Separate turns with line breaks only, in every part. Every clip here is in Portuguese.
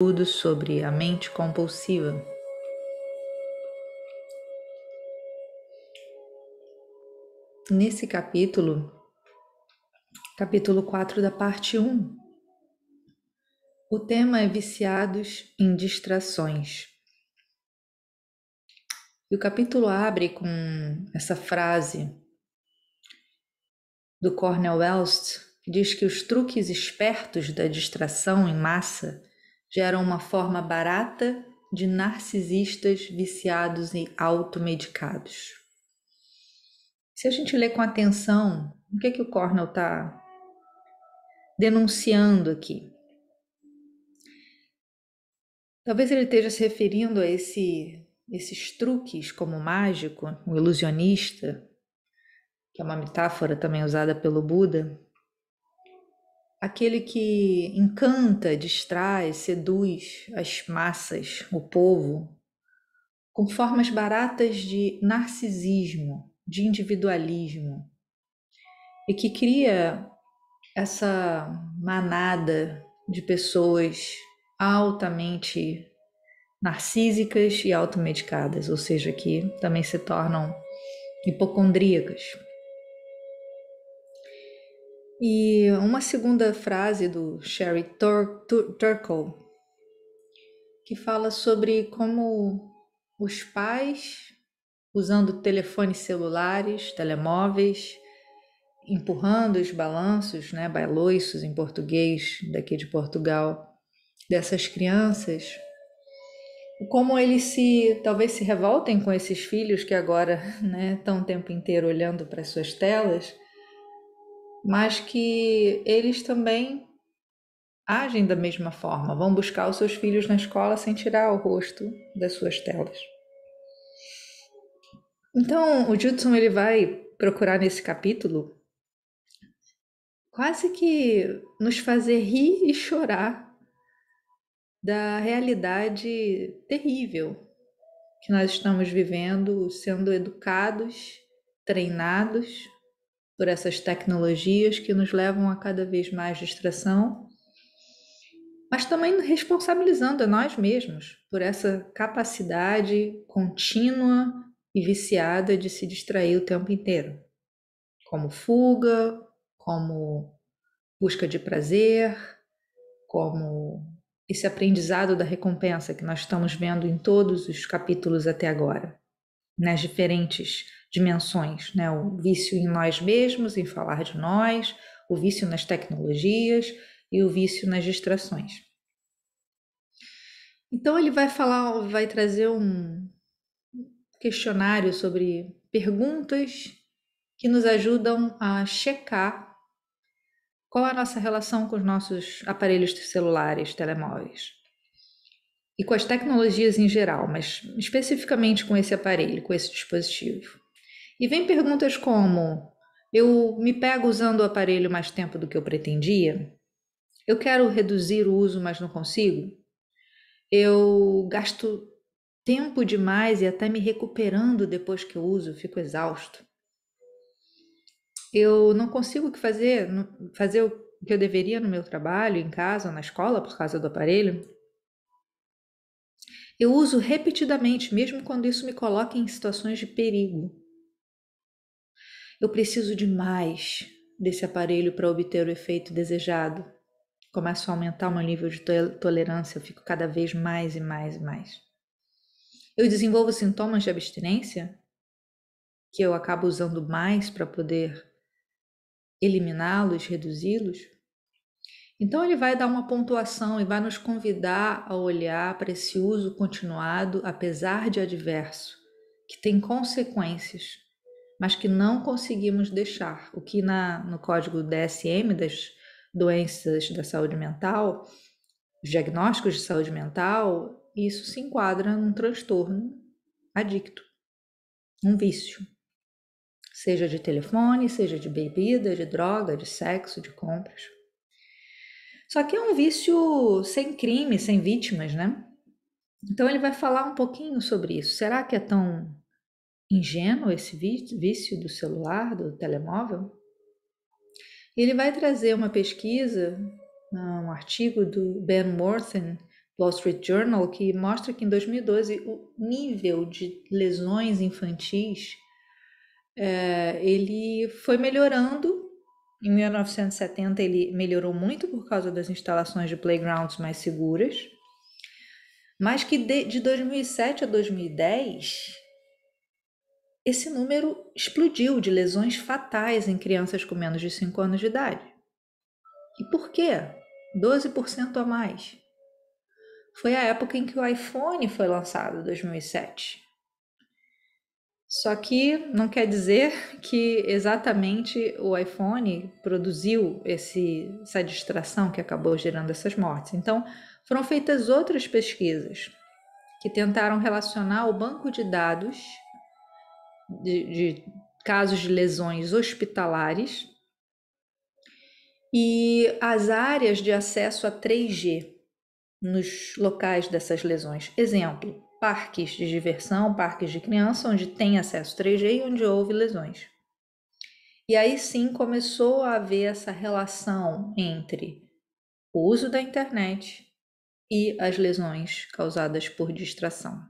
Tudo sobre a mente compulsiva. Nesse capítulo, capítulo 4 da parte 1, o tema é viciados em distrações. E o capítulo abre com essa frase do Cornel West, que diz que os truques espertos da distração em massa geram uma forma barata de narcisistas viciados e automedicados. Se a gente ler com atenção, o que é que o Cornell está denunciando aqui? Talvez ele esteja se referindo a esse, esses truques como mágico, o ilusionista, que é uma metáfora também usada pelo Buda, aquele que encanta, distrai, seduz as massas, o povo, com formas baratas de narcisismo, de individualismo, e que cria essa manada de pessoas altamente narcísicas e automedicadas, ou seja, que também se tornam hipocondríacas. E uma segunda frase do Sherry Tur Tur Turkle, que fala sobre como os pais, usando telefones celulares, telemóveis, empurrando os balanços, né, bailoiços em português daqui de Portugal, dessas crianças, como eles se talvez se revoltem com esses filhos que agora né, estão o tempo inteiro olhando para suas telas mas que eles também agem da mesma forma, vão buscar os seus filhos na escola sem tirar o rosto das suas telas. Então, o Judson ele vai procurar nesse capítulo quase que nos fazer rir e chorar da realidade terrível que nós estamos vivendo, sendo educados, treinados por essas tecnologias que nos levam a cada vez mais distração, mas também responsabilizando a nós mesmos por essa capacidade contínua e viciada de se distrair o tempo inteiro, como fuga, como busca de prazer, como esse aprendizado da recompensa que nós estamos vendo em todos os capítulos até agora nas diferentes dimensões, né? O vício em nós mesmos, em falar de nós, o vício nas tecnologias e o vício nas distrações. Então ele vai falar, vai trazer um questionário sobre perguntas que nos ajudam a checar qual é a nossa relação com os nossos aparelhos celulares, telemóveis e com as tecnologias em geral, mas especificamente com esse aparelho, com esse dispositivo. E vem perguntas como: eu me pego usando o aparelho mais tempo do que eu pretendia? Eu quero reduzir o uso, mas não consigo? Eu gasto tempo demais e até me recuperando depois que eu uso, fico exausto. Eu não consigo fazer, fazer o que eu deveria no meu trabalho, em casa, na escola, por causa do aparelho. Eu uso repetidamente, mesmo quando isso me coloca em situações de perigo. Eu preciso de mais desse aparelho para obter o efeito desejado. Começo a aumentar o meu nível de tolerância, eu fico cada vez mais e mais e mais. Eu desenvolvo sintomas de abstinência, que eu acabo usando mais para poder eliminá-los, reduzi-los. Então, ele vai dar uma pontuação e vai nos convidar a olhar para esse uso continuado, apesar de adverso, que tem consequências, mas que não conseguimos deixar. O que na, no código DSM das doenças da saúde mental, os diagnósticos de saúde mental, isso se enquadra num transtorno adicto, um vício, seja de telefone, seja de bebida, de droga, de sexo, de compras. Só que é um vício sem crime, sem vítimas, né? Então ele vai falar um pouquinho sobre isso. Será que é tão ingênuo esse vício do celular, do telemóvel? Ele vai trazer uma pesquisa, um artigo do Ben Morton, Wall Street Journal, que mostra que em 2012 o nível de lesões infantis é, ele foi melhorando em 1970 ele melhorou muito por causa das instalações de playgrounds mais seguras, mas que de, de 2007 a 2010 esse número explodiu de lesões fatais em crianças com menos de 5 anos de idade. E por quê? 12% a mais. Foi a época em que o iPhone foi lançado, 2007. Só que não quer dizer que exatamente o iPhone produziu esse, essa distração que acabou gerando essas mortes. Então, foram feitas outras pesquisas que tentaram relacionar o banco de dados de, de casos de lesões hospitalares e as áreas de acesso a 3G nos locais dessas lesões. Exemplo, parques de diversão, parques de criança, onde tem acesso 3G e onde houve lesões. E aí sim começou a haver essa relação entre o uso da internet e as lesões causadas por distração.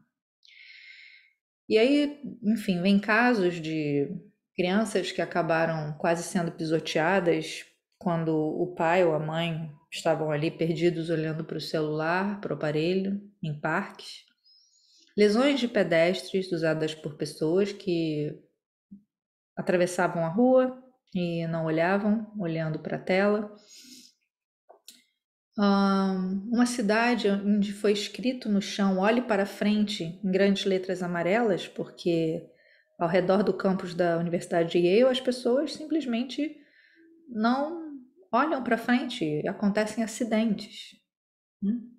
E aí, enfim, vem casos de crianças que acabaram quase sendo pisoteadas quando o pai ou a mãe estavam ali perdidos olhando para o celular, para o aparelho, em parques lesões de pedestres usadas por pessoas que atravessavam a rua e não olhavam, olhando para a tela. uma cidade onde foi escrito no chão: olhe para frente, em grandes letras amarelas, porque ao redor do campus da Universidade de Yale as pessoas simplesmente não olham para frente, acontecem acidentes. Hum?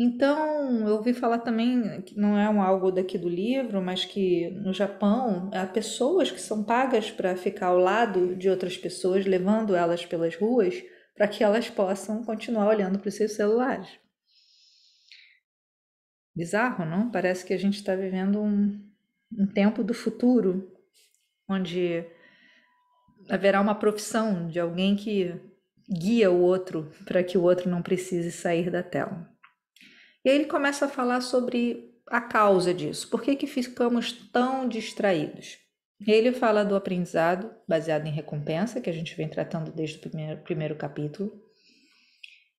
Então, eu ouvi falar também, que não é um algo daqui do livro, mas que no Japão há pessoas que são pagas para ficar ao lado de outras pessoas, levando elas pelas ruas, para que elas possam continuar olhando para os seus celulares. Bizarro, não? Parece que a gente está vivendo um, um tempo do futuro, onde haverá uma profissão de alguém que guia o outro para que o outro não precise sair da tela. E aí ele começa a falar sobre a causa disso, por que, que ficamos tão distraídos. Ele fala do aprendizado baseado em recompensa, que a gente vem tratando desde o primeiro, primeiro capítulo.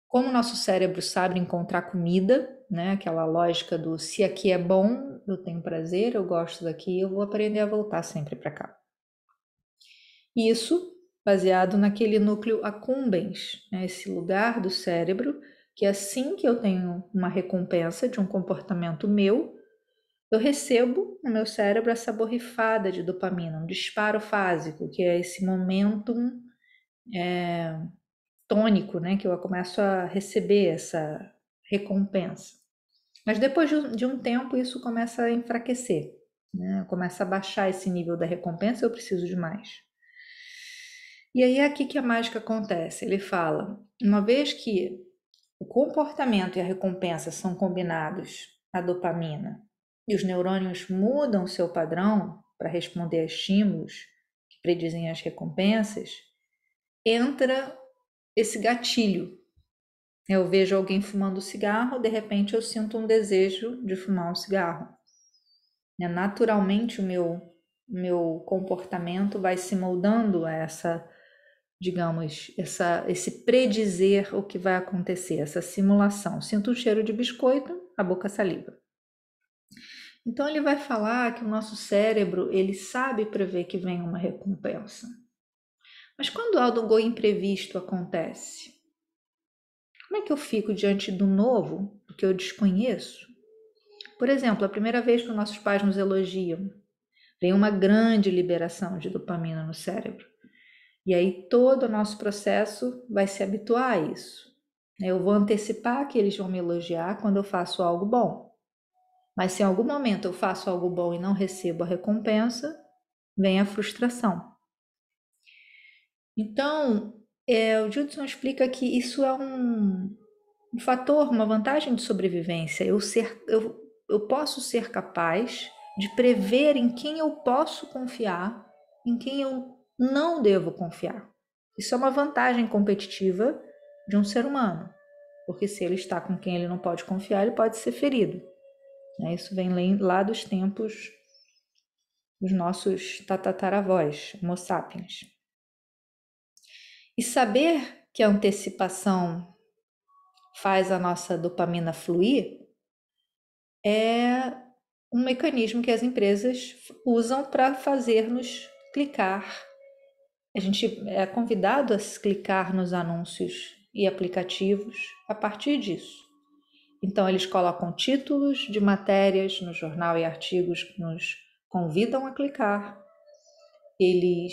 Como o nosso cérebro sabe encontrar comida, né? aquela lógica do se aqui é bom, eu tenho prazer, eu gosto daqui, eu vou aprender a voltar sempre para cá. Isso baseado naquele núcleo accumbens, né? esse lugar do cérebro que assim que eu tenho uma recompensa de um comportamento meu, eu recebo no meu cérebro essa borrifada de dopamina, um disparo fásico, que é esse momentum é, tônico, né, que eu começo a receber essa recompensa. Mas depois de um tempo isso começa a enfraquecer, né, começa a baixar esse nível da recompensa, eu preciso de mais. E aí é aqui que a mágica acontece. Ele fala: uma vez que o comportamento e a recompensa são combinados à dopamina e os neurônios mudam seu padrão para responder a estímulos que predizem as recompensas, entra esse gatilho. Eu vejo alguém fumando cigarro, de repente eu sinto um desejo de fumar um cigarro. É naturalmente o meu meu comportamento vai se moldando a essa digamos, essa, esse predizer o que vai acontecer, essa simulação. Sinto o cheiro de biscoito, a boca saliva. Então ele vai falar que o nosso cérebro ele sabe prever que vem uma recompensa. Mas quando algo imprevisto acontece, como é que eu fico diante do novo, do que eu desconheço? Por exemplo, a primeira vez que nossos pais nos elogiam, vem uma grande liberação de dopamina no cérebro. E aí todo o nosso processo vai se habituar a isso. Né? Eu vou antecipar que eles vão me elogiar quando eu faço algo bom. Mas se em algum momento eu faço algo bom e não recebo a recompensa, vem a frustração. Então, é, o Judson explica que isso é um, um fator, uma vantagem de sobrevivência. Eu, ser, eu, eu posso ser capaz de prever em quem eu posso confiar, em quem eu não devo confiar. Isso é uma vantagem competitiva de um ser humano, porque se ele está com quem ele não pode confiar, ele pode ser ferido. Né? Isso vem lá dos tempos dos nossos tatataravós, homo sapiens. E saber que a antecipação faz a nossa dopamina fluir é um mecanismo que as empresas usam para fazer-nos clicar a gente é convidado a clicar nos anúncios e aplicativos a partir disso. Então, eles colocam títulos de matérias no jornal e artigos que nos convidam a clicar. Eles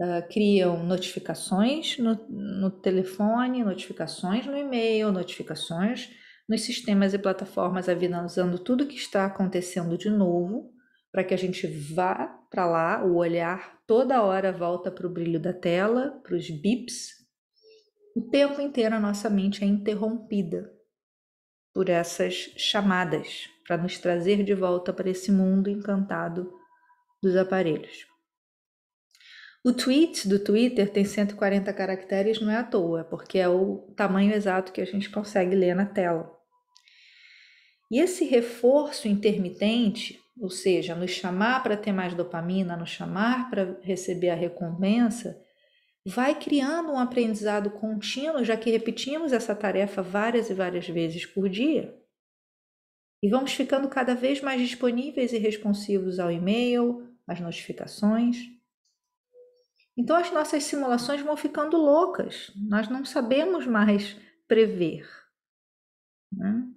uh, criam notificações no, no telefone, notificações no e-mail, notificações nos sistemas e plataformas, avisando tudo que está acontecendo de novo para que a gente vá para lá, o olhar toda hora volta para o brilho da tela, para os bips. O tempo inteiro a nossa mente é interrompida por essas chamadas para nos trazer de volta para esse mundo encantado dos aparelhos. O tweet do Twitter tem 140 caracteres, não é à toa, porque é o tamanho exato que a gente consegue ler na tela. E esse reforço intermitente ou seja, nos chamar para ter mais dopamina, nos chamar para receber a recompensa, vai criando um aprendizado contínuo, já que repetimos essa tarefa várias e várias vezes por dia. E vamos ficando cada vez mais disponíveis e responsivos ao e-mail, às notificações. Então as nossas simulações vão ficando loucas, nós não sabemos mais prever. Né?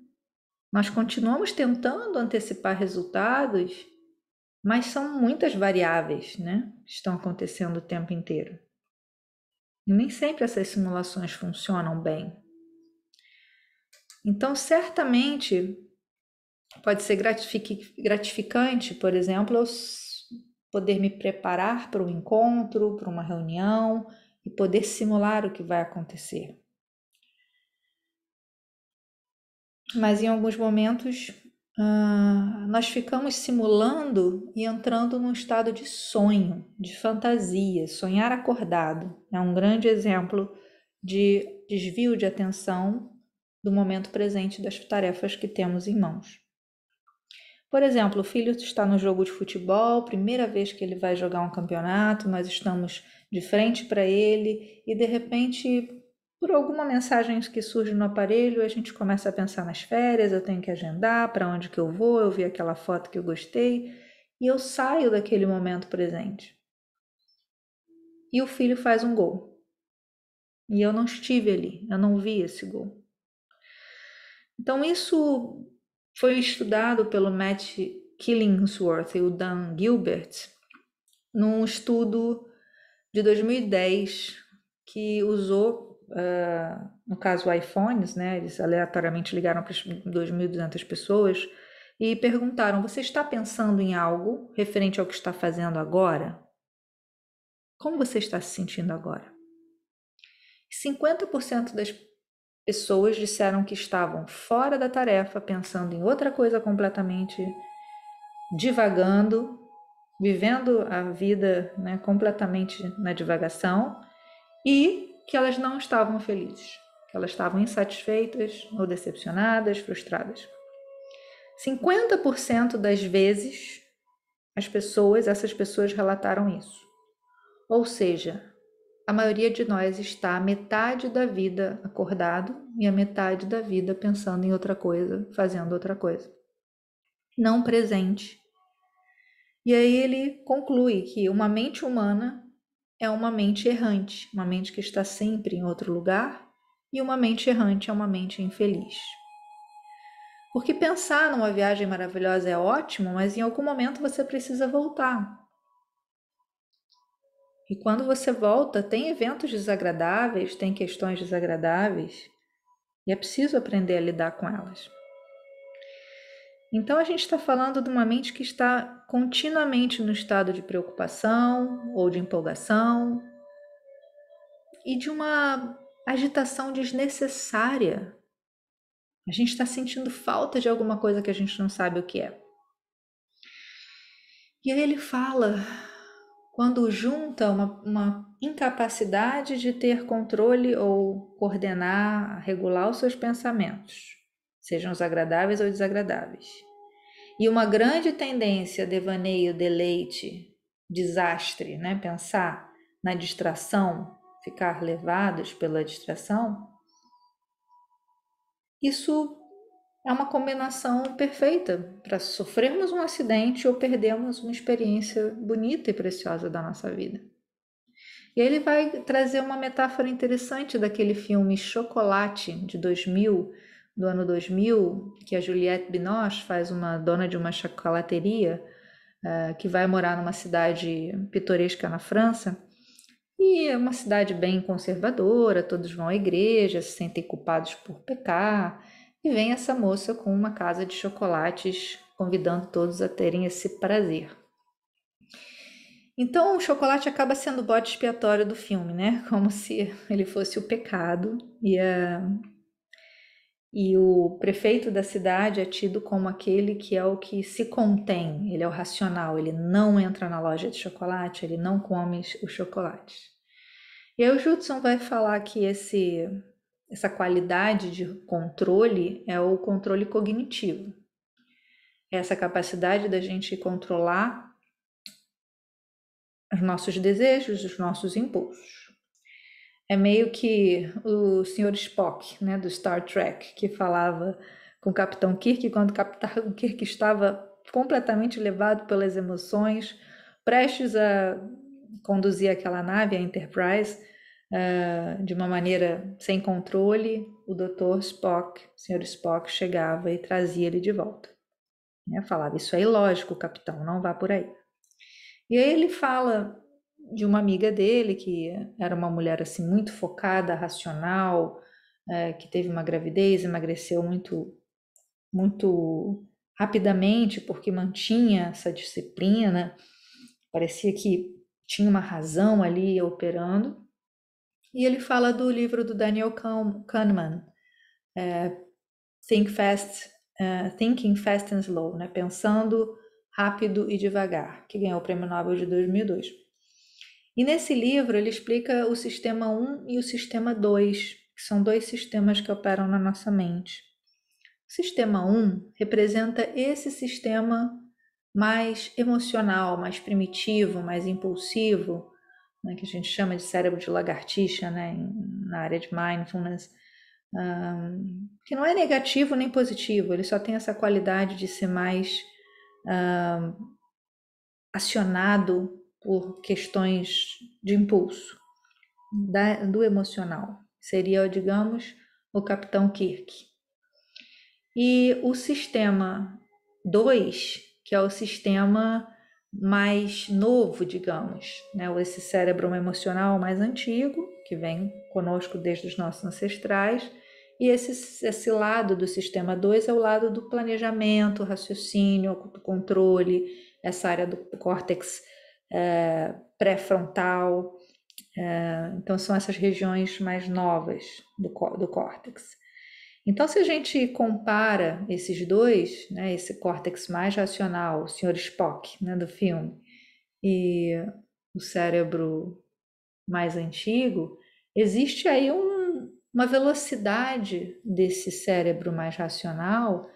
Nós continuamos tentando antecipar resultados, mas são muitas variáveis, né? Estão acontecendo o tempo inteiro. E nem sempre essas simulações funcionam bem. Então, certamente pode ser gratificante, por exemplo, eu poder me preparar para um encontro, para uma reunião e poder simular o que vai acontecer. mas em alguns momentos uh, nós ficamos simulando e entrando num estado de sonho, de fantasia. Sonhar acordado é um grande exemplo de desvio de atenção do momento presente das tarefas que temos em mãos. Por exemplo, o filho está no jogo de futebol, primeira vez que ele vai jogar um campeonato, nós estamos de frente para ele e de repente por alguma mensagem que surge no aparelho, a gente começa a pensar nas férias, eu tenho que agendar, para onde que eu vou, eu vi aquela foto que eu gostei, e eu saio daquele momento presente. E o filho faz um gol. E eu não estive ali, eu não vi esse gol. Então isso foi estudado pelo Matt Killingsworth e o Dan Gilbert num estudo de 2010 que usou uh, no caso iPhones, né, eles aleatoriamente ligaram para 2.200 pessoas e perguntaram: Você está pensando em algo referente ao que está fazendo agora? Como você está se sentindo agora? 50% das pessoas disseram que estavam fora da tarefa, pensando em outra coisa completamente, divagando, vivendo a vida né, completamente na divagação, e que elas não estavam felizes, que elas estavam insatisfeitas ou decepcionadas, frustradas. 50% das vezes as pessoas, essas pessoas relataram isso. Ou seja, a maioria de nós está a metade da vida acordado e a metade da vida pensando em outra coisa, fazendo outra coisa. Não presente. E aí ele conclui que uma mente humana é uma mente errante, uma mente que está sempre em outro lugar, e uma mente errante é uma mente infeliz. Porque pensar numa viagem maravilhosa é ótimo, mas em algum momento você precisa voltar. E quando você volta, tem eventos desagradáveis, tem questões desagradáveis, e é preciso aprender a lidar com elas. Então a gente está falando de uma mente que está continuamente no estado de preocupação ou de empolgação e de uma agitação desnecessária. A gente está sentindo falta de alguma coisa que a gente não sabe o que é. E aí ele fala, quando junta uma, uma incapacidade de ter controle ou coordenar, regular os seus pensamentos sejam os agradáveis ou desagradáveis. E uma grande tendência, devaneio, deleite, desastre, né? Pensar na distração, ficar levados pela distração. Isso é uma combinação perfeita para sofrermos um acidente ou perdermos uma experiência bonita e preciosa da nossa vida. E ele vai trazer uma metáfora interessante daquele filme Chocolate de 2000, do ano 2000, que a Juliette Binoche faz uma dona de uma chocolateria uh, que vai morar numa cidade pitoresca na França. E é uma cidade bem conservadora, todos vão à igreja, se sentem culpados por pecar. E vem essa moça com uma casa de chocolates, convidando todos a terem esse prazer. Então, o chocolate acaba sendo o bode expiatório do filme, né? Como se ele fosse o pecado e a, e o prefeito da cidade é tido como aquele que é o que se contém, ele é o racional, ele não entra na loja de chocolate, ele não come o chocolate. E aí o Judson vai falar que esse, essa qualidade de controle é o controle cognitivo. É essa capacidade da gente controlar os nossos desejos, os nossos impulsos. É meio que o Sr. Spock, né, do Star Trek, que falava com o Capitão Kirk quando o Capitão Kirk estava completamente levado pelas emoções, prestes a conduzir aquela nave, a Enterprise, uh, de uma maneira sem controle, o Dr. Spock, o Sr. Spock, chegava e trazia ele de volta. Né? Falava, isso é ilógico, capitão, não vá por aí. E aí ele fala de uma amiga dele, que era uma mulher assim muito focada, racional, é, que teve uma gravidez, emagreceu muito, muito rapidamente, porque mantinha essa disciplina, parecia que tinha uma razão ali operando. E ele fala do livro do Daniel Kahneman, é, Think Fast, uh, Thinking Fast and Slow, né? Pensando Rápido e Devagar, que ganhou o Prêmio Nobel de 2002. E nesse livro ele explica o sistema 1 e o sistema 2, que são dois sistemas que operam na nossa mente. O sistema 1 representa esse sistema mais emocional, mais primitivo, mais impulsivo, né, que a gente chama de cérebro de lagartixa né, na área de mindfulness, um, que não é negativo nem positivo, ele só tem essa qualidade de ser mais um, acionado por questões de impulso, da, do emocional. Seria, digamos, o capitão Kirk. E o sistema 2, que é o sistema mais novo, digamos, né? esse cérebro emocional mais antigo, que vem conosco desde os nossos ancestrais, e esse, esse lado do sistema 2 é o lado do planejamento, raciocínio, controle, essa área do córtex pré-frontal. Eh, então, são essas regiões mais novas do, do córtex. Então, se a gente compara esses dois, né, esse córtex mais racional, o Sr. Spock, né, do filme, e o cérebro mais antigo, existe aí um, uma velocidade desse cérebro mais racional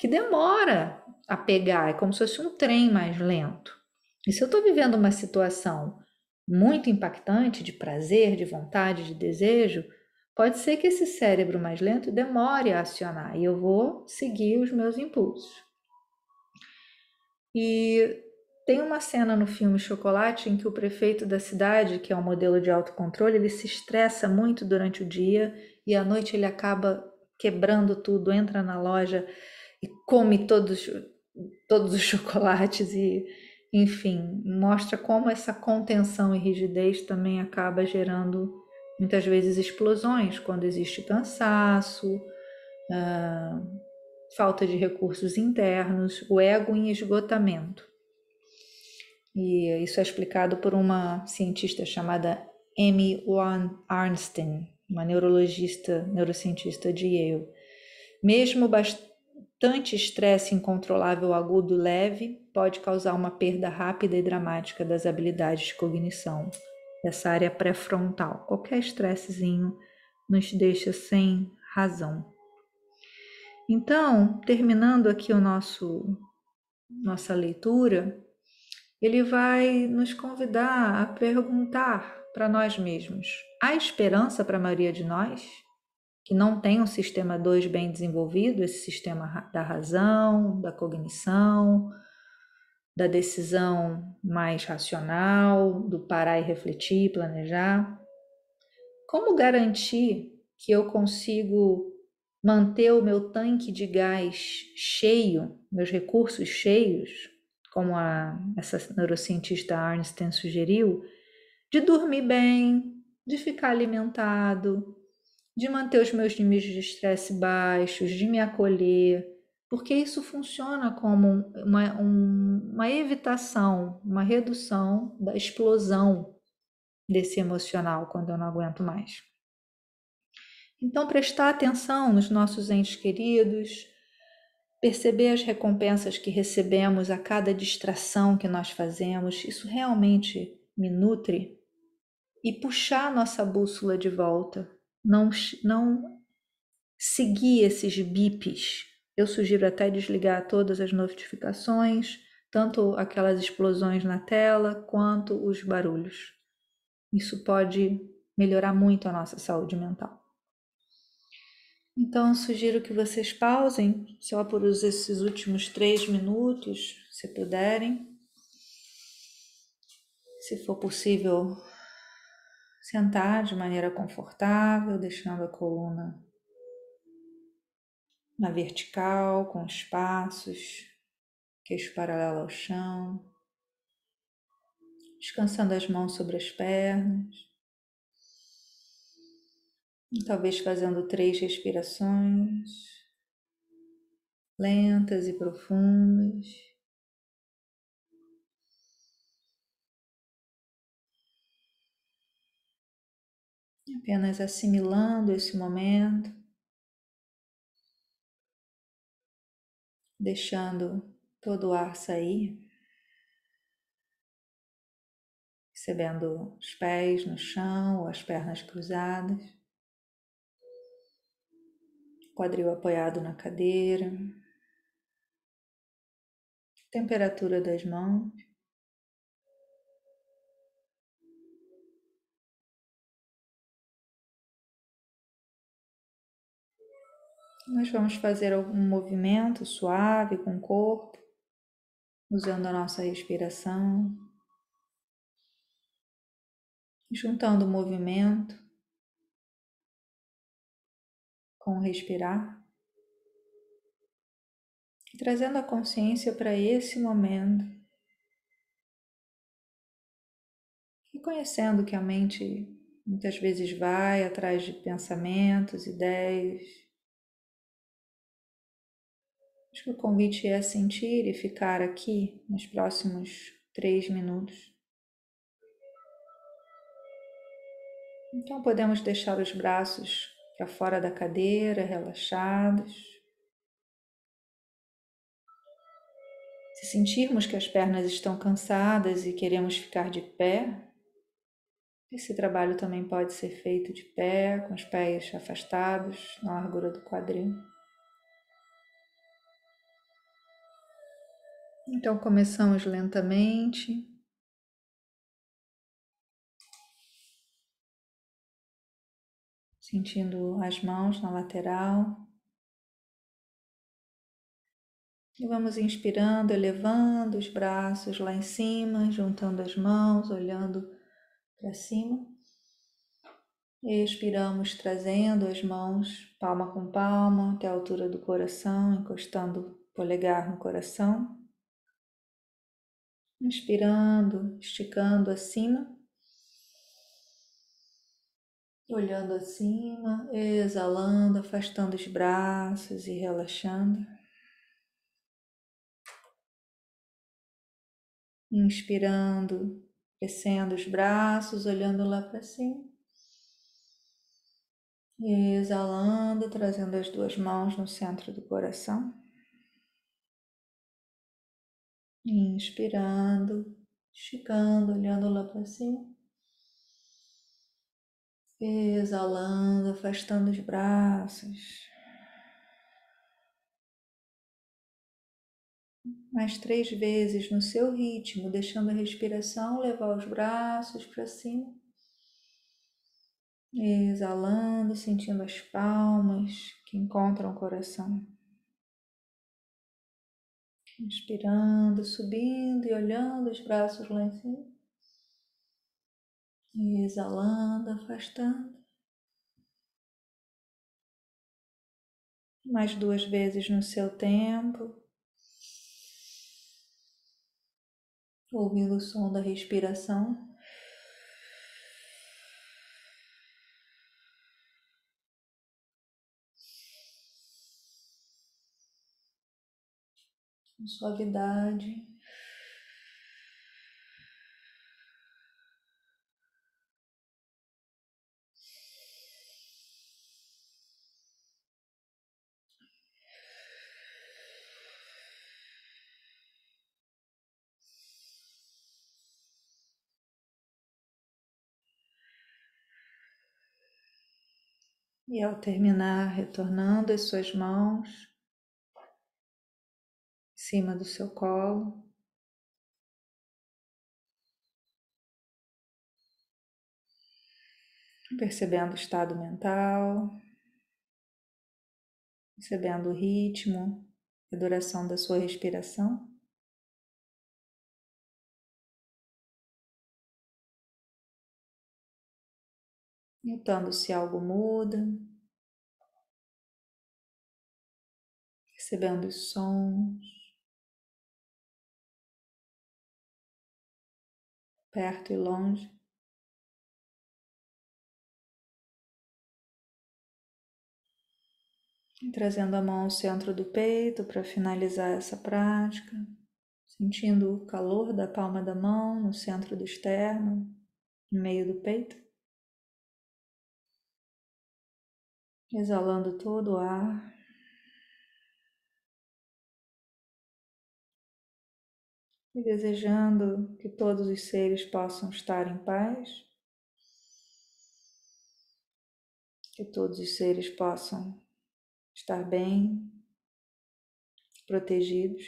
que demora a pegar, é como se fosse um trem mais lento. E se eu estou vivendo uma situação muito impactante de prazer, de vontade, de desejo, pode ser que esse cérebro mais lento demore a acionar e eu vou seguir os meus impulsos. E tem uma cena no filme Chocolate em que o prefeito da cidade, que é um modelo de autocontrole, ele se estressa muito durante o dia e à noite ele acaba quebrando tudo, entra na loja e come todos, todos os chocolates e enfim, mostra como essa contenção e rigidez também acaba gerando muitas vezes explosões quando existe cansaço, uh, falta de recursos internos, o ego em esgotamento. E isso é explicado por uma cientista chamada Amy Arnstein, uma neurologista, neurocientista de Yale. Mesmo bastante tanto estresse incontrolável agudo leve pode causar uma perda rápida e dramática das habilidades de cognição. Essa área pré-frontal. Qualquer estressezinho nos deixa sem razão. Então, terminando aqui o nosso nossa leitura, ele vai nos convidar a perguntar para nós mesmos: há esperança para a maioria de nós? que não tem um sistema 2 bem desenvolvido, esse sistema da razão, da cognição, da decisão mais racional, do parar e refletir, planejar. Como garantir que eu consigo manter o meu tanque de gás cheio, meus recursos cheios, como a, essa neurocientista Arnstein sugeriu, de dormir bem, de ficar alimentado, de manter os meus níveis de estresse baixos, de me acolher, porque isso funciona como uma, um, uma evitação, uma redução da explosão desse emocional quando eu não aguento mais. Então, prestar atenção nos nossos entes queridos, perceber as recompensas que recebemos a cada distração que nós fazemos, isso realmente me nutre e puxar nossa bússola de volta não, não seguir esses bips. Eu sugiro até desligar todas as notificações, tanto aquelas explosões na tela quanto os barulhos. Isso pode melhorar muito a nossa saúde mental. Então, sugiro que vocês pausem só por esses últimos três minutos, se puderem. Se for possível, sentar de maneira confortável, deixando a coluna na vertical, com espaços queixo paralelo ao chão, descansando as mãos sobre as pernas. E talvez fazendo três respirações
lentas e profundas. apenas assimilando esse momento,
deixando todo o ar sair, recebendo os pés no chão ou as pernas cruzadas,
quadril apoiado na cadeira, temperatura das mãos. Nós vamos fazer algum movimento suave com o corpo, usando a nossa respiração, juntando o movimento com o respirar e trazendo a consciência para esse momento. Reconhecendo que a mente muitas vezes vai atrás de pensamentos, ideias,
Acho que o convite é sentir e ficar aqui nos próximos três minutos. Então podemos deixar os braços para fora da cadeira, relaxados. Se sentirmos que as pernas estão cansadas e queremos ficar de pé, esse trabalho também pode ser feito de pé, com os pés afastados na largura do quadril.
Então começamos lentamente. Sentindo as mãos na lateral.
E vamos inspirando, elevando os braços lá em cima, juntando as mãos, olhando para cima. Expiramos, trazendo as mãos palma com palma até a altura do coração, encostando o polegar no coração inspirando, esticando acima, olhando acima, exalando, afastando os braços e relaxando.
Inspirando, descendo os braços, olhando lá para cima.
Exalando, trazendo as duas mãos no centro do coração.
Inspirando, esticando, olhando lá para cima.
Exalando, afastando os braços. mais três vezes no seu ritmo, deixando a respiração levar os braços para cima. Exalando, sentindo as palmas que encontram o coração. Inspirando, subindo e olhando os braços lá em
cima. E exalando, afastando. Mais duas vezes no seu tempo. Ouvindo o som
da respiração.
com suavidade. E ao terminar, retornando as suas mãos cima do seu colo. Percebendo o estado mental, percebendo o ritmo e duração da sua respiração. Notando se algo muda, percebendo os sons. perto e longe. E trazendo a mão ao centro do peito
para finalizar essa prática, sentindo o calor da palma da mão
no centro do externo, no meio do peito. Exalando todo o ar. e desejando que todos os seres possam estar em paz, que todos os seres possam estar bem, protegidos.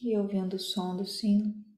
E ouvindo o som do sino.